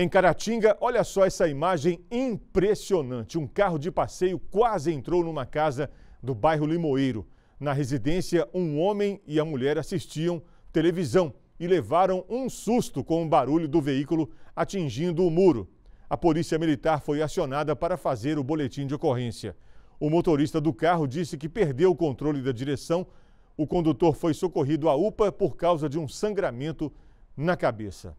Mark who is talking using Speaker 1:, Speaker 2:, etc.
Speaker 1: Em Caratinga, olha só essa imagem impressionante. Um carro de passeio quase entrou numa casa do bairro Limoeiro. Na residência, um homem e a mulher assistiam televisão e levaram um susto com o barulho do veículo atingindo o muro. A polícia militar foi acionada para fazer o boletim de ocorrência. O motorista do carro disse que perdeu o controle da direção. O condutor foi socorrido à UPA por causa de um sangramento na cabeça.